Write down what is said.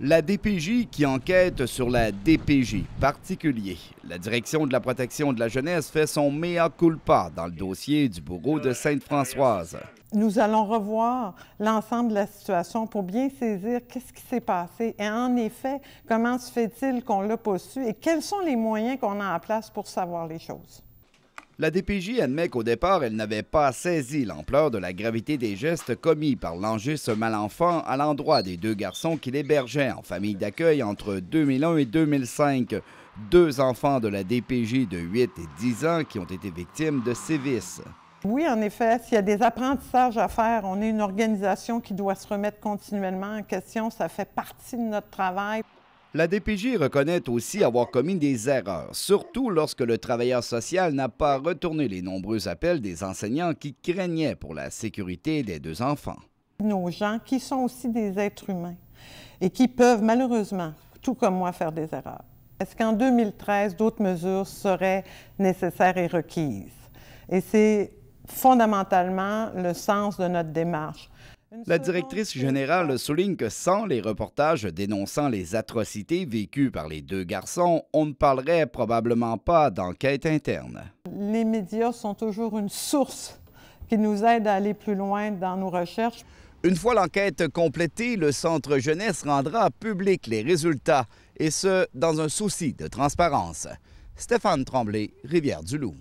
La DPJ qui enquête sur la DPJ particulier. La direction de la protection de la jeunesse fait son mea culpa dans le dossier du bourreau de Sainte-Françoise. Nous allons revoir l'ensemble de la situation pour bien saisir qu'est-ce qui s'est passé et en effet, comment se fait-il qu'on l'a pas su et quels sont les moyens qu'on a en place pour savoir les choses. La DPJ admet qu'au départ, elle n'avait pas saisi l'ampleur de la gravité des gestes commis par l'enjeu ce à l'endroit des deux garçons qu'il hébergeait en famille d'accueil entre 2001 et 2005. Deux enfants de la DPJ de 8 et 10 ans qui ont été victimes de sévices. Oui, en effet, s'il y a des apprentissages à faire, on est une organisation qui doit se remettre continuellement en question. Ça fait partie de notre travail. La DPJ reconnaît aussi avoir commis des erreurs, surtout lorsque le travailleur social n'a pas retourné les nombreux appels des enseignants qui craignaient pour la sécurité des deux enfants. Nos gens qui sont aussi des êtres humains et qui peuvent malheureusement, tout comme moi, faire des erreurs. Est-ce qu'en 2013, d'autres mesures seraient nécessaires et requises? Et c'est fondamentalement le sens de notre démarche. La directrice générale souligne que sans les reportages dénonçant les atrocités vécues par les deux garçons, on ne parlerait probablement pas d'enquête interne. Les médias sont toujours une source qui nous aide à aller plus loin dans nos recherches. Une fois l'enquête complétée, le Centre jeunesse rendra public les résultats, et ce, dans un souci de transparence. Stéphane Tremblay, Rivière-du-Loup.